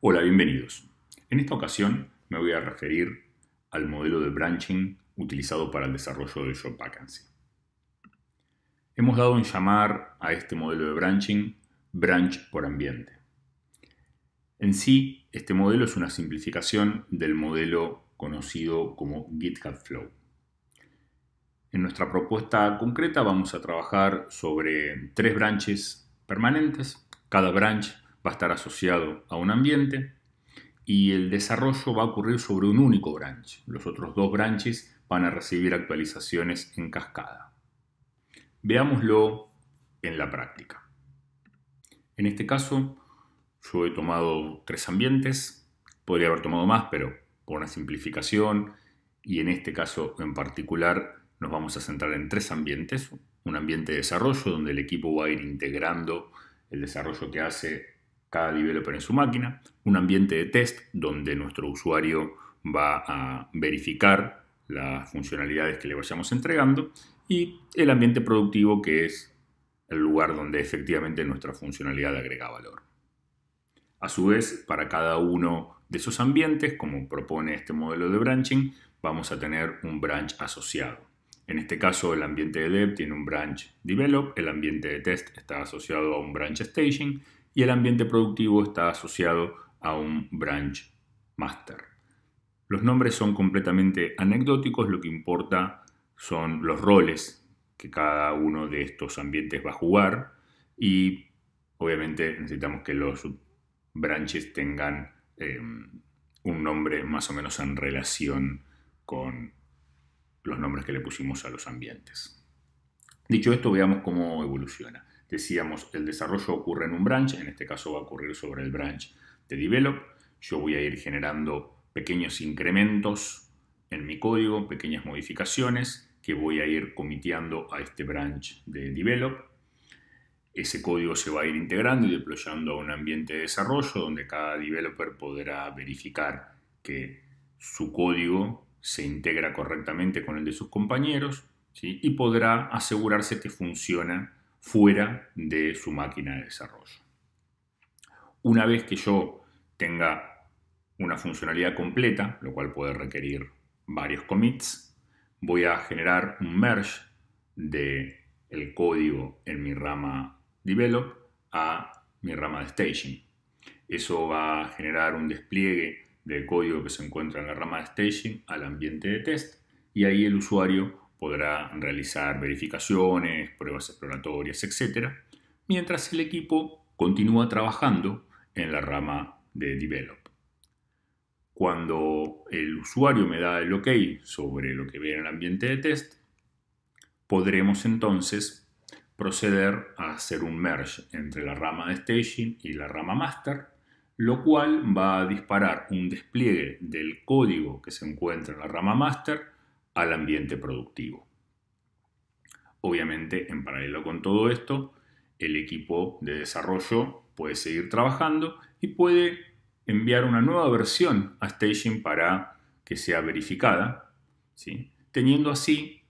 Hola, bienvenidos. En esta ocasión me voy a referir al modelo de branching utilizado para el desarrollo de job vacancy. Hemos dado un llamar a este modelo de branching branch por ambiente. En sí, este modelo es una simplificación del modelo conocido como GitHub Flow. En nuestra propuesta concreta vamos a trabajar sobre tres branches permanentes. Cada branch va a estar asociado a un ambiente y el desarrollo va a ocurrir sobre un único branch. Los otros dos branches van a recibir actualizaciones en cascada. Veámoslo en la práctica. En este caso, yo he tomado tres ambientes, podría haber tomado más, pero por una simplificación, y en este caso en particular nos vamos a centrar en tres ambientes. Un ambiente de desarrollo, donde el equipo va a ir integrando el desarrollo que hace cada developer en su máquina, un ambiente de test donde nuestro usuario va a verificar las funcionalidades que le vayamos entregando y el ambiente productivo que es el lugar donde efectivamente nuestra funcionalidad agrega valor. A su vez, para cada uno de esos ambientes, como propone este modelo de branching, vamos a tener un branch asociado. En este caso, el ambiente de dev tiene un branch develop, el ambiente de test está asociado a un branch staging y el ambiente productivo está asociado a un branch master. Los nombres son completamente anecdóticos, lo que importa son los roles que cada uno de estos ambientes va a jugar y obviamente necesitamos que los branches tengan em, un nombre más o menos en relación con los nombres que le pusimos a los ambientes. Dicho esto, veamos cómo evoluciona. Decíamos, el desarrollo ocurre en un branch, en este caso va a ocurrir sobre el branch de develop. Yo voy a ir generando pequeños incrementos en mi código, pequeñas modificaciones que voy a ir comiteando a este branch de develop. Ese código se va a ir integrando y deployando a un ambiente de desarrollo donde cada developer podrá verificar que su código se integra correctamente con el de sus compañeros y podrá asegurarse que funciona fuera de su máquina de desarrollo. Una vez que yo tenga una funcionalidad completa, lo cual puede requerir varios commits, voy a generar un merge de el código en mi rama develop a mi rama de staging. Eso va a generar un despliegue del código que se encuentra en la rama de staging al ambiente de test y ahí el usuario podrá realizar verificaciones, pruebas exploratorias, etc., mientras el equipo continúa trabajando en la rama de develop. Cuando el usuario me da el ok sobre lo que ve en el ambiente de test, podremos entonces proceder a hacer un merge entre la rama de staging y la rama master, lo cual va a disparar un despliegue del código que se encuentra en la rama master al ambiente productivo. Obviamente, en paralelo con todo esto, el equipo de desarrollo puede seguir trabajando y puede enviar una nueva versión a Staging para que sea verificada, teniendo así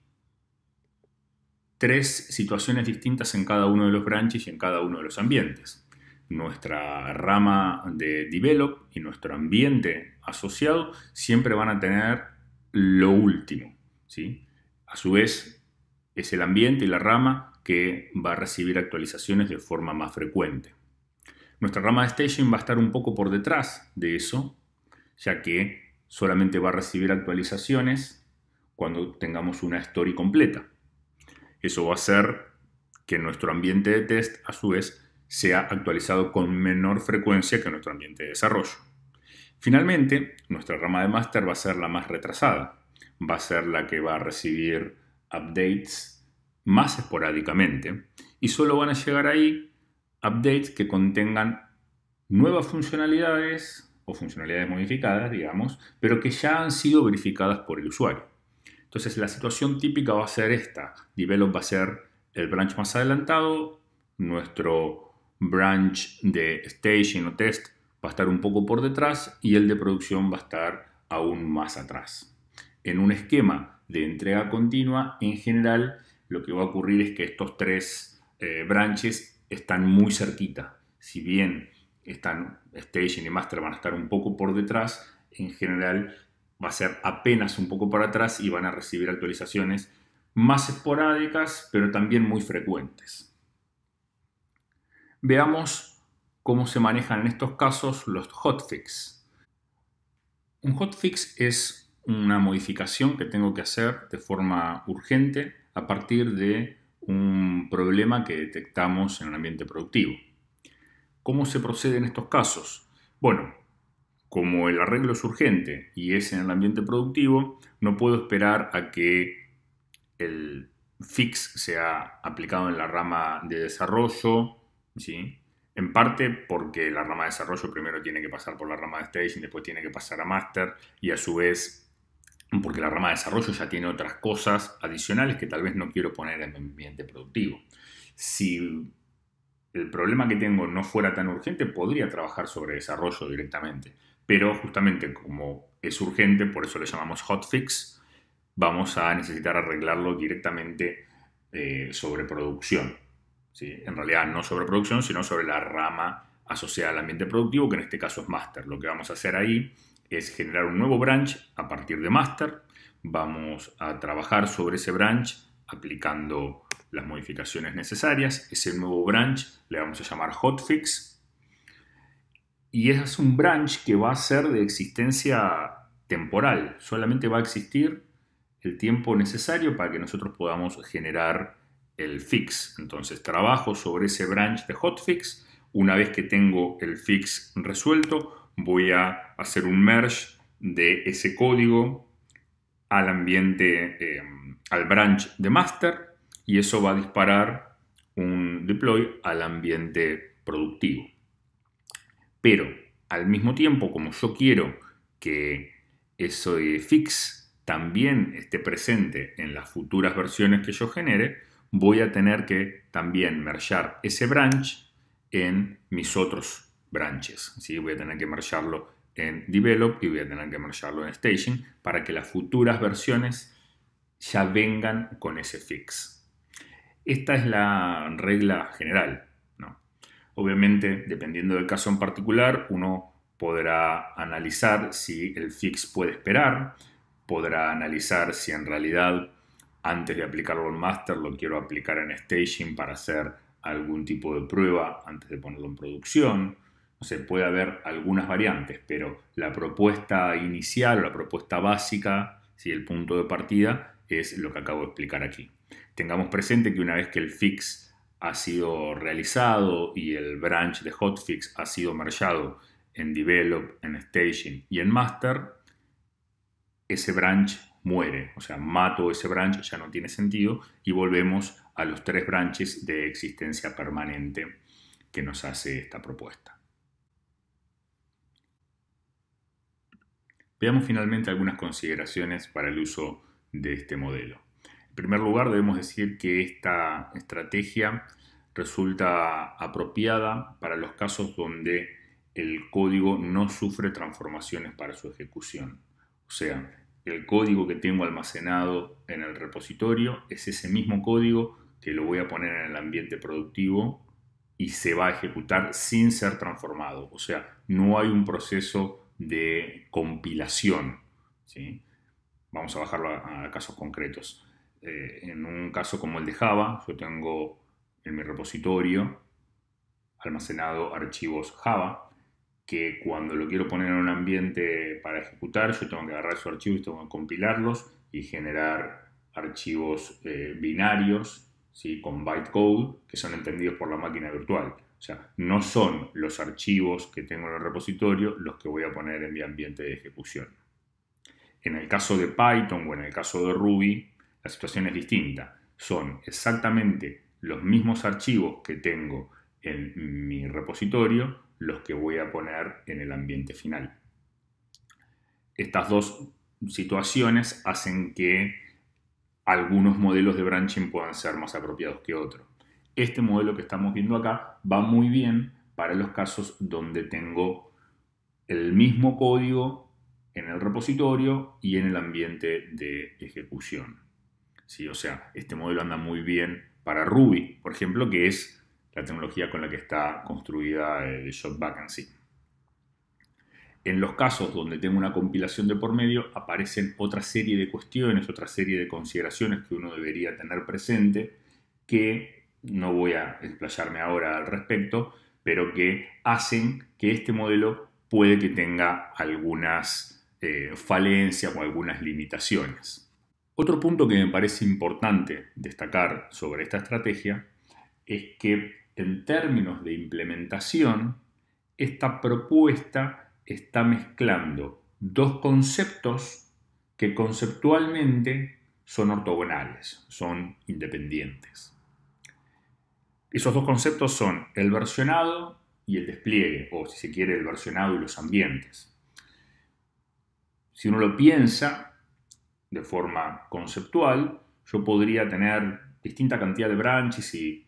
tres situaciones distintas en cada uno de los branches y en cada uno de los ambientes. Nuestra rama de develop y nuestro ambiente asociado siempre van a tener lo último. A su vez, es el ambiente y la rama que va a recibir actualizaciones de forma más frecuente. Nuestra rama de staging va a estar un poco por detrás de eso, ya que solamente va a recibir actualizaciones cuando tengamos una story completa. Eso va a hacer que nuestro ambiente de test, a su vez, sea actualizado con menor frecuencia que nuestro ambiente de desarrollo. Finalmente, nuestra rama de master va a ser la más retrasada, va a ser la que va a recibir updates más esporádicamente y solo van a llegar ahí updates que contengan nuevas funcionalidades o funcionalidades modificadas, digamos, pero que ya han sido verificadas por el usuario. Entonces la situación típica va a ser esta. Develop va a ser el branch más adelantado, nuestro branch de staging o test va a estar un poco por detrás y el de producción va a estar aún más atrás. En un esquema de entrega continua, en general, lo que va a ocurrir es que estos tres eh, branches están muy cerquita. Si bien están Staging y Master van a estar un poco por detrás, en general va a ser apenas un poco para atrás y van a recibir actualizaciones más esporádicas, pero también muy frecuentes. Veamos cómo se manejan en estos casos los hotfix. Un hotfix es una modificación que tengo que hacer de forma urgente a partir de un problema que detectamos en un ambiente productivo. ¿Cómo se procede en estos casos? Bueno, como el arreglo es urgente y es en el ambiente productivo, no puedo esperar a que el fix sea aplicado en la rama de desarrollo, ¿sí? En parte porque la rama de desarrollo primero tiene que pasar por la rama de staging, después tiene que pasar a master y a su vez porque la rama de desarrollo ya tiene otras cosas adicionales que tal vez no quiero poner en mi ambiente productivo. Si el problema que tengo no fuera tan urgente, podría trabajar sobre desarrollo directamente. Pero justamente como es urgente, por eso le llamamos hotfix, vamos a necesitar arreglarlo directamente eh, sobre producción. En realidad no sobre producción, sino sobre la rama asociada al ambiente productivo, que en este caso es master. Lo que vamos a hacer ahí es generar un nuevo branch a partir de master. Vamos a trabajar sobre ese branch aplicando las modificaciones necesarias. Ese nuevo branch le vamos a llamar hotfix. Y es un branch que va a ser de existencia temporal. Solamente va a existir el tiempo necesario para que nosotros podamos generar el fix. Entonces trabajo sobre ese branch de hotfix. Una vez que tengo el fix resuelto, voy a hacer un merge de ese código al ambiente, em, al branch de master y eso va a disparar un deploy al ambiente productivo. Pero al mismo tiempo, como yo quiero que eso de fix también esté presente en las futuras versiones que yo genere, voy a tener que también mergear ese branch en mis otros branches. Voy a tener que marcharlo en develop y voy a tener que marcharlo en staging para que las futuras versiones ya vengan con ese fix. Esta es la regla general. Obviamente, dependiendo del caso en particular, uno podrá analizar si el fix puede esperar, podrá analizar si en realidad antes de aplicarlo en master lo quiero aplicar en staging para hacer algún tipo de prueba antes de ponerlo en producción se puede haber algunas variantes, pero la propuesta inicial o la propuesta básica, si el punto de partida, es lo que acabo de explicar aquí. Tengamos presente que una vez que el fix ha sido realizado y el branch de hotfix ha sido marchado en develop, en staging y en master, ese branch muere, o sea, mato ese branch, ya no tiene sentido, y volvemos a los tres branches de existencia permanente que nos hace esta propuesta. Veamos finalmente algunas consideraciones para el uso de este modelo. En primer lugar, debemos decir que esta estrategia resulta apropiada para los casos donde el código no sufre transformaciones para su ejecución. O sea, el código que tengo almacenado en el repositorio es ese mismo código que lo voy a poner en el ambiente productivo y se va a ejecutar sin ser transformado. O sea, no hay un proceso de compilación. ¿sí? Vamos a bajarlo a, casos concretos. Eh, en un caso como el de Java, yo tengo en mi repositorio almacenado archivos Java, que cuando lo quiero poner en un ambiente para ejecutar, yo tengo que agarrar esos archivos y tengo que compilarlos y generar archivos eh, binarios ¿sí? con bytecode que son entendidos por la máquina virtual. O sea, no son los archivos que tengo en el repositorio los que voy a poner en mi ambiente de ejecución. En el caso de Python o en el caso de Ruby, la situación es distinta. Son exactamente los mismos archivos que tengo en mi repositorio los que voy a poner en el ambiente final. Estas dos situaciones hacen que algunos modelos de branching puedan ser más apropiados que otros. Este modelo que estamos viendo acá va muy bien para los casos donde tengo el mismo código en el repositorio y en el ambiente de ejecución. ¿Sí? O sea, este modelo anda muy bien para Ruby, por ejemplo, que es la tecnología con la que está construida eh, el Job Vacancy. En los casos donde tengo una compilación de por medio, aparecen otra serie de cuestiones, otra serie de consideraciones que uno debería tener presente que no voy a explayarme ahora al respecto, pero que hacen que este modelo puede que tenga algunas eh, falencias o algunas limitaciones. Otro punto que me parece importante destacar sobre esta estrategia es que en términos de implementación, esta propuesta está mezclando dos conceptos que conceptualmente son ortogonales, son independientes. Esos dos conceptos son el versionado y el despliegue, o si se quiere, el versionado y los ambientes. Si uno lo piensa de forma conceptual, yo podría tener distinta cantidad de branches y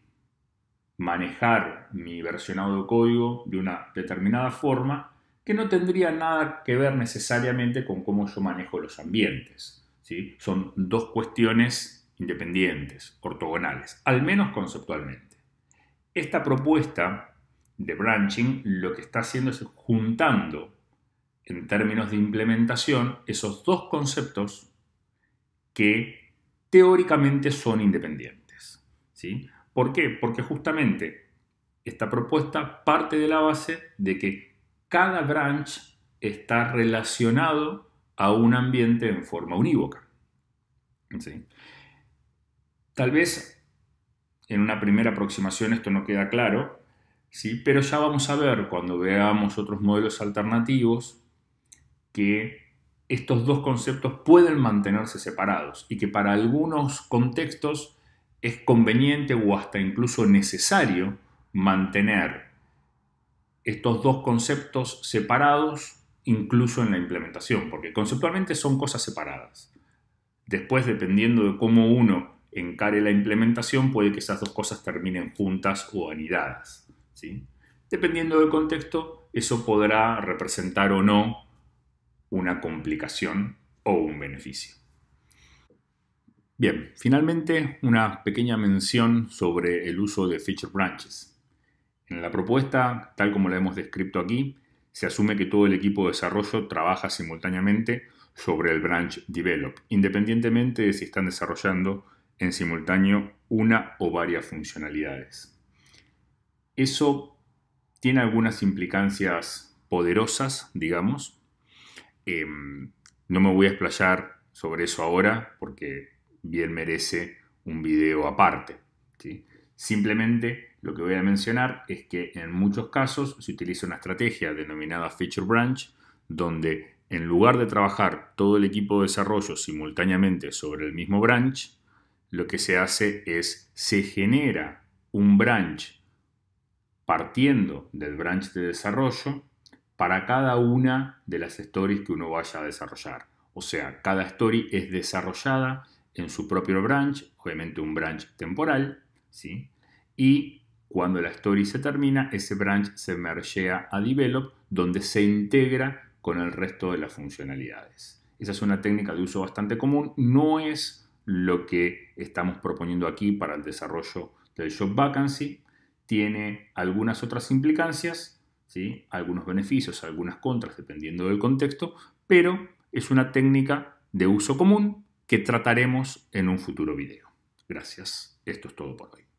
manejar mi versionado de código de una determinada forma que no tendría nada que ver necesariamente con cómo yo manejo los ambientes. Son dos cuestiones independientes, ortogonales, al menos conceptualmente. Esta propuesta de branching lo que está haciendo es juntando en términos de implementación esos dos conceptos que teóricamente son independientes. ¿sí? ¿Por qué? Porque justamente esta propuesta parte de la base de que cada branch está relacionado a un ambiente en forma unívoca. ¿sí? Tal vez en una primera aproximación esto no queda claro, ¿sí? pero ya vamos a ver cuando veamos otros modelos alternativos que estos dos conceptos pueden mantenerse separados y que para algunos contextos es conveniente o hasta incluso necesario mantener estos dos conceptos separados incluso en la implementación, porque conceptualmente son cosas separadas. Después, dependiendo de cómo uno encare la implementación, puede que esas dos cosas terminen juntas o anidadas. Dependiendo del contexto, eso podrá representar o no una complicación o un beneficio. Bien, finalmente una pequeña mención sobre el uso de feature branches. En la propuesta, tal como la hemos descrito aquí, se asume que todo el equipo de desarrollo trabaja simultáneamente sobre el branch develop, independientemente de si están desarrollando en simultáneo una o varias funcionalidades. Eso tiene algunas implicancias poderosas, digamos. Em, no me voy a explayar sobre eso ahora porque bien merece un video aparte. Simplemente lo que voy a mencionar es que en muchos casos se utiliza una estrategia denominada Feature Branch, donde en lugar de trabajar todo el equipo de desarrollo simultáneamente sobre el mismo branch, lo que se hace es se genera un branch partiendo del branch de desarrollo para cada una de las stories que uno vaya a desarrollar. O sea, cada story es desarrollada en su propio branch, obviamente un branch temporal, ¿sí? y cuando la story se termina, ese branch se mergea a develop, donde se integra con el resto de las funcionalidades. Esa es una técnica de uso bastante común, no es lo que estamos proponiendo aquí para el desarrollo del job vacancy. Tiene algunas otras implicancias, algunos beneficios, algunas contras, dependiendo del contexto, pero es una técnica de uso común que trataremos en un futuro video. Gracias. Esto es todo por hoy.